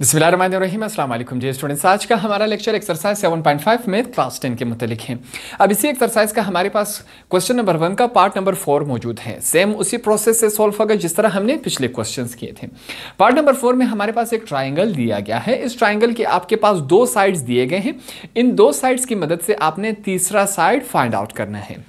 बिस्मिल्लाम जी students आज का हमारा लेक्चर एक्सरसाइज 7.5 में क्लास 10 के मुतलिक है अब इसी एक्सरसाइज का हमारे पास क्वेश्चन नंबर वन का पार्ट नंबर फोर मौजूद है सेम उसी प्रोसेस से सॉल्व होगा जिस तरह हमने पिछले क्वेश्चन किए थे पार्ट नंबर फोर में हमारे पास एक ट्राइंगल दिया गया है इस ट्राइंगल के आपके पास दो साइड्स दिए गए हैं इन दो साइड्स की मदद से आपने तीसरा साइड फाइंड आउट करना है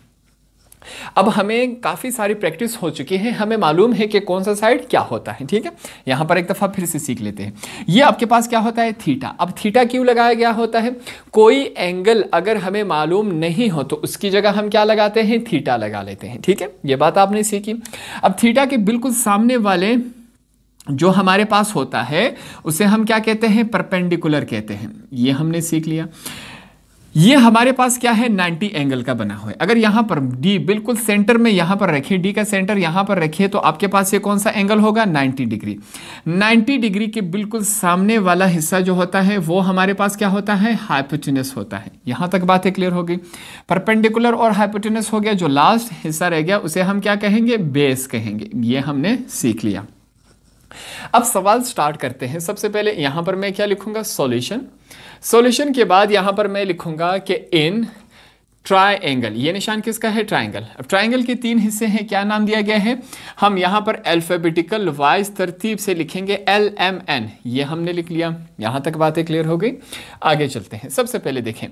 अब हमें काफ़ी सारी प्रैक्टिस हो चुकी है हमें मालूम है कि कौन सा साइड क्या होता है ठीक है यहाँ पर एक दफ़ा फिर से सीख लेते हैं ये आपके पास क्या होता है थीटा अब थीटा क्यों लगाया गया होता है कोई एंगल अगर हमें मालूम नहीं हो तो उसकी जगह हम क्या लगाते हैं थीटा लगा लेते हैं ठीक है ये बात आपने सीखी अब थीटा के बिल्कुल सामने वाले जो हमारे पास होता है उसे हम क्या कहते हैं परपेंडिकुलर कहते हैं ये हमने सीख लिया ये हमारे पास क्या है 90 एंगल का बना हुआ है अगर यहाँ पर डी बिल्कुल सेंटर में यहाँ पर रखें डी का सेंटर यहाँ पर रखिए तो आपके पास ये कौन सा एंगल होगा 90 डिग्री 90 डिग्री के बिल्कुल सामने वाला हिस्सा जो होता है वो हमारे पास क्या होता है हाइपोटिनस होता है यहाँ तक बातें क्लियर हो गई परपेंडिकुलर और हाइपोटिनस हो गया जो लास्ट हिस्सा रह गया उसे हम क्या कहेंगे बेस कहेंगे ये हमने सीख लिया अब सवाल स्टार्ट करते हैं सबसे पहले यहां पर मैं क्या लिखूंगा सॉल्यूशन सॉल्यूशन के बाद यहां पर मैं लिखूंगा कि इन ट्राइंगल ये निशान किसका है ट्राइंगल अब ट्राइंगल के तीन हिस्से हैं क्या नाम दिया गया है हम यहाँ पर अल्फाबेटिकल वाइज तरतीब से लिखेंगे एल एम एन ये हमने लिख लिया यहाँ तक बातें क्लियर हो गई आगे चलते हैं सबसे पहले देखें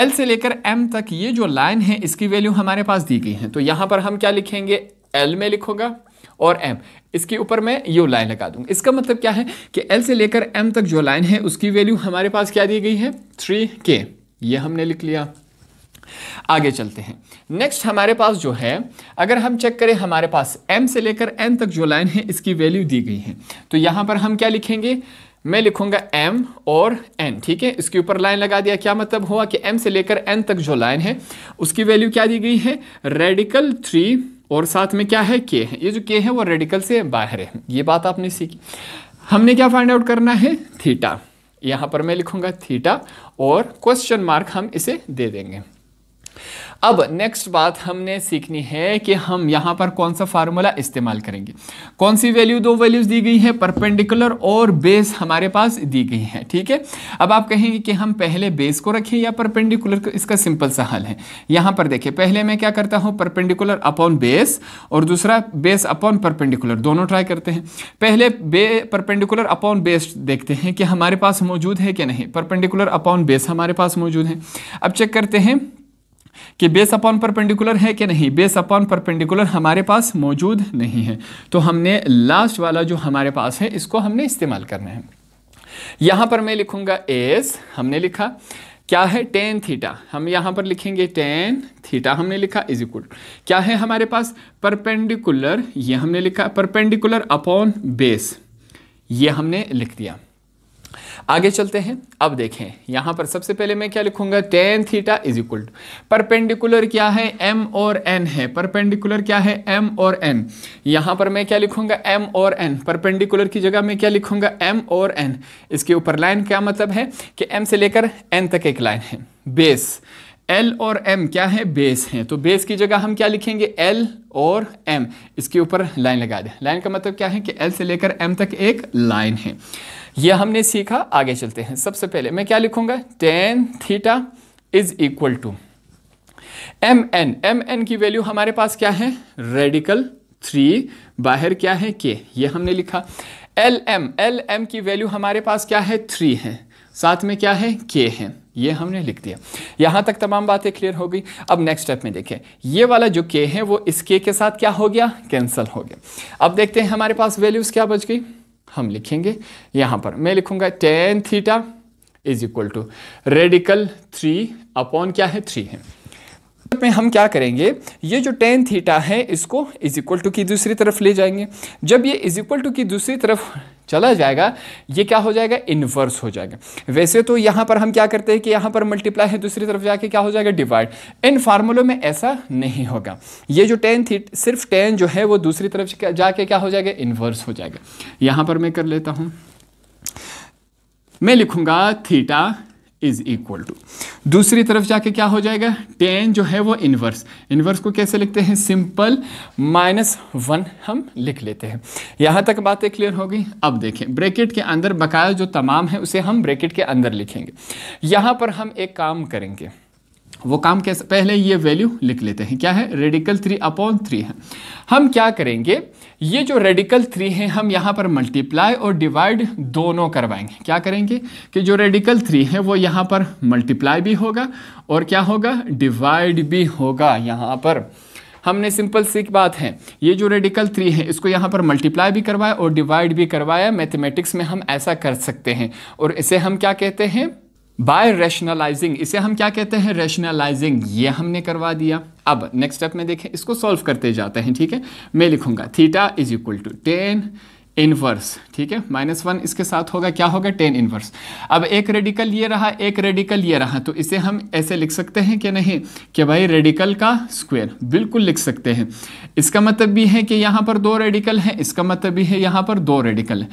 एल से लेकर एम तक ये जो लाइन है इसकी वैल्यू हमारे पास दी गई है तो यहाँ पर हम क्या लिखेंगे एल में लिखूंगा और एम इसके ऊपर मैं यू लाइन लगा दूंगा इसका मतलब क्या है कि एल से लेकर एम तक जो लाइन है उसकी वैल्यू हमारे पास क्या दी गई है थ्री के ये हमने लिख लिया आगे चलते हैं नेक्स्ट हमारे पास जो है अगर हम चेक करें हमारे पास एम से लेकर एन तक जो लाइन है इसकी वैल्यू दी गई है तो यहाँ पर हम क्या लिखेंगे मैं लिखूंगा एम और एन ठीक है इसके ऊपर लाइन लगा दिया क्या मतलब हुआ कि एम से लेकर एन तक जो लाइन है उसकी वैल्यू क्या दी गई है रेडिकल थ्री और साथ में क्या है के है ये जो के है वो रेडिकल से बाहर है ये बात आपने सीखी हमने क्या फाइंड आउट करना है थीटा यहाँ पर मैं लिखूंगा थीटा और क्वेश्चन मार्क हम इसे दे देंगे अब नेक्स्ट बात हमने सीखनी है कि हम यहाँ पर कौन सा फार्मूला इस्तेमाल करेंगे कौन सी वैल्यू दो वैल्यूज़ दी गई है परपेंडिकुलर और बेस हमारे पास दी गई है ठीक है अब आप कहेंगे कि हम पहले बेस को रखें या परपेंडिकुलर को इसका सिंपल सा हल है यहाँ पर देखिए पहले मैं क्या करता हूँ परपेंडिकुलर अपॉन बेस और दूसरा बेस अपॉन परपेंडिकुलर दोनों ट्राई करते हैं पहले बे परपेंडिकुलर अपॉन बेस देखते हैं कि हमारे पास मौजूद है कि नहीं परपेंडिकुलर अपॉन बेस हमारे पास मौजूद है अब चेक करते हैं कि बेस अपॉन परपेंडिकुलर है कि नहीं बेस अपॉन परपेंडिकुलर हमारे पास मौजूद नहीं है तो हमने लास्ट वाला जो हमारे पास है इसको हमने इस्तेमाल करना है यहां पर मैं लिखूंगा एस हमने लिखा क्या है टेन थीटा हम यहां पर लिखेंगे टेन थीटा हमने लिखा इज इक्वल क्या है हमारे पास परपेंडिकुलर ये हमने लिखा परपेंडिकुलर अपॉन बेस ये हमने लिख दिया आगे चलते हैं अब देखें यहाँ पर सबसे पहले मैं क्या लिखूंगा tan theta is equal to perpendicular क्या है एम और एन है परपेंडिकुलर क्या है एम और एन यहाँ पर मैं क्या लिखूंगा एम और एन परपेंडिकुलर की जगह मैं क्या लिखूंगा एम और एन इसके ऊपर लाइन क्या मतलब है कि एम से लेकर एन तक एक लाइन है बेस एल और एम क्या है बेस है तो बेस की जगह हम क्या लिखेंगे एल और एम इसके ऊपर लाइन लगा दें लाइन का मतलब क्या है कि एल से लेकर एम तक एक लाइन है यह हमने सीखा आगे चलते हैं सबसे पहले मैं क्या लिखूंगा tan theta is equal to M N M N की वैल्यू हमारे पास क्या है रेडिकल थ्री बाहर क्या है के ये हमने लिखा एल एम एल एम की वैल्यू हमारे पास क्या है थ्री है साथ में क्या है के है ये हमने लिख दिया यहां तक तमाम बातें क्लियर हो गई अब नेक्स्ट स्टेप में देखें ये वाला जो के है वो इस के के साथ क्या हो गया कैंसल हो गया अब देखते हैं हमारे पास वैल्यूज़ क्या बच गई हम लिखेंगे यहां पर मैं लिखूंगा tan theta is equal to radical three upon क्या है थ्री है में हम क्या करेंगे ये जो टेन थीटा है इसको इज इक्वल टू की दूसरी तरफ ले जाएंगे जब ये इज इक्वल टू की दूसरी तरफ चला जाएगा ये क्या हो जाएगा इनवर्स हो जाएगा वैसे तो यहां पर हम क्या करते हैं कि यहां पर मल्टीप्लाई है दूसरी तरफ जाके क्या हो जाएगा डिवाइड इन फार्मूलों में ऐसा नहीं होगा ये जो टेन थी सिर्फ टेन जो है वो दूसरी तरफ जाके क्या हो जाएगा इनवर्स हो जाएगा यहां पर मैं कर लेता हूं मैं लिखूंगा थीटा इज इक्वल टू दूसरी तरफ जाके क्या हो जाएगा टेन जो है वो इनवर्स इनवर्स को कैसे लिखते हैं सिंपल माइनस वन हम लिख लेते हैं यहां तक बातें क्लियर हो गई अब देखें ब्रैकेट के अंदर बकाया जो तमाम है उसे हम ब्रैकेट के अंदर लिखेंगे यहाँ पर हम एक काम करेंगे वो काम कैसे पहले ये वैल्यू लिख लेते हैं क्या है रेडिकल थ्री अपॉन थ्री है हम क्या करेंगे ये जो रेडिकल थ्री है हम यहाँ पर मल्टीप्लाई और डिवाइड दोनों करवाएंगे क्या करेंगे कि जो रेडिकल थ्री है वो यहाँ पर मल्टीप्लाई भी होगा और क्या होगा डिवाइड भी होगा यहाँ पर हमने सिंपल सी बात है ये जो रेडिकल थ्री है इसको यहाँ पर मल्टीप्लाई भी करवाया और डिवाइड भी करवाया मैथमेटिक्स में हम ऐसा कर सकते हैं और इसे हम क्या कहते हैं बाय रेशनलाइजिंग इसे हम क्या कहते हैं रेशनलाइजिंग ये हमने करवा दिया अब नेक्स्ट स्टेप में देखें इसको सॉल्व करते जाते हैं ठीक है मैं लिखूंगा theta is equal to tan inverse ठीक है माइनस वन इसके साथ होगा क्या होगा टेन इनवर्स अब एक रेडिकल ये रहा एक रेडिकल ये रहा तो इसे हम ऐसे लिख सकते हैं कि नहीं कि भाई रेडिकल का स्क्वायर बिल्कुल लिख सकते हैं इसका मतलब भी है कि यहाँ पर दो रेडिकल हैं इसका मतलब भी है यहाँ पर दो रेडिकल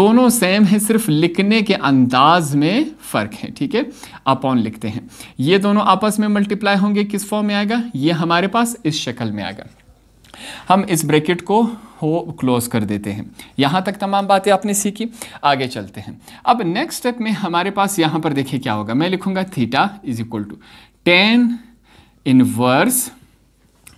दोनों सेम है सिर्फ लिखने के अंदाज में फ़र्क है ठीक है अपॉन लिखते हैं ये दोनों आपस में मल्टीप्लाई होंगे किस फॉर्म में आएगा ये हमारे पास इस शक्ल में आएगा हम इस ब्रैकेट को हो क्लोज़ कर देते हैं यहाँ तक तमाम बातें आपने सीखी आगे चलते हैं अब नेक्स्ट स्टेप में हमारे पास यहाँ पर देखिए क्या होगा मैं लिखूँगा theta is equal to tan inverse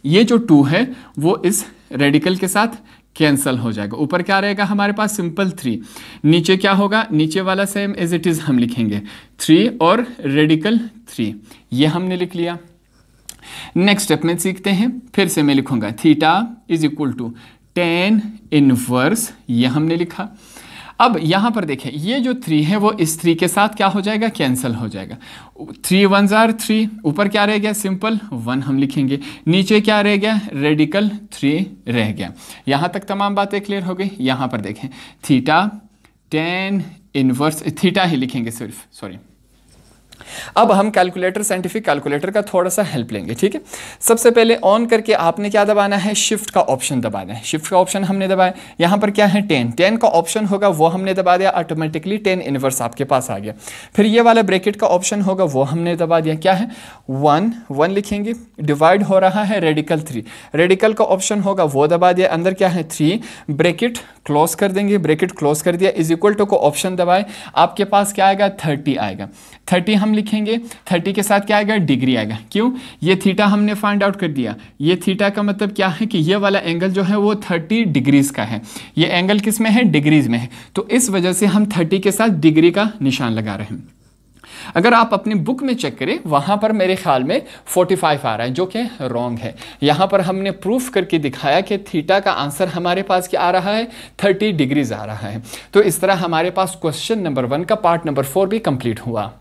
ये जो टू है वो इस रेडिकल के साथ कैंसल हो जाएगा ऊपर क्या रहेगा हमारे पास सिंपल थ्री नीचे क्या होगा नीचे वाला सेम एज इट इज़ हम लिखेंगे थ्री और रेडिकल थ्री ये हमने लिख लिया नेक्स्ट स्टेप में सीखते हैं फिर से मैं लिखूंगा theta is equal to tan inverse ये हमने लिखा अब यहाँ पर देखें ये जो थ्री है वो इस थ्री के साथ क्या हो जाएगा कैंसिल हो जाएगा थ्री वन ज़ार थ्री ऊपर क्या रह गया सिंपल वन हम लिखेंगे नीचे क्या रह गया रेडिकल थ्री रह गया यहाँ तक तमाम बातें क्लियर हो गई यहाँ पर देखें थीटा टेन इनवर्स थीटा ही लिखेंगे सिर्फ सॉरी अब हम कैलकुलेटर साइंटिफिक कैलकुलेटर का थोड़ा सा हेल्प लेंगे ठीक है सबसे पहले ऑन करके आपने क्या दबाना है शिफ्ट का ऑप्शन दबाना है शिफ्ट का ऑप्शन हमने दबाया यहाँ पर क्या है टेन टेन का ऑप्शन होगा वो हमने दबा दिया ऑटोमेटिकली टेन इनवर्स आपके पास आ गया फिर ये वाला ब्रेकेट का ऑप्शन होगा वो हमने दबा दिया क्या है वन वन लिखेंगे डिवाइड हो रहा है रेडिकल थ्री रेडिकल का ऑप्शन होगा वो दबा दिया अंदर क्या है थ्री ब्रेकेट क्लोज कर देंगे ब्रेकेट क्लोज कर दिया इज इक्वल टू को ऑप्शन दबाए आपके पास क्या आएगा थर्टी आएगा थर्टी हम लिखेंगे थर्टी के साथ क्या आएगा डिग्री आएगा क्यों ये थीटा हमने फाइंड आउट कर दिया ये थीटा का मतलब क्या है कि ये वाला एंगल जो है वो थर्टी डिग्रीज का है ये एंगल किस में है डिग्रीज में है तो इस वजह से हम थर्टी के साथ डिग्री का निशान लगा रहे हैं अगर आप अपनी बुक में चेक करें वहां पर मेरे ख्याल में 45 आ रहा है जो कि रॉन्ग है यहां पर हमने प्रूफ करके दिखाया कि थीटा का आंसर हमारे पास क्या आ रहा है 30 डिग्रीज आ रहा है तो इस तरह हमारे पास क्वेश्चन नंबर वन का पार्ट नंबर फोर भी कंप्लीट हुआ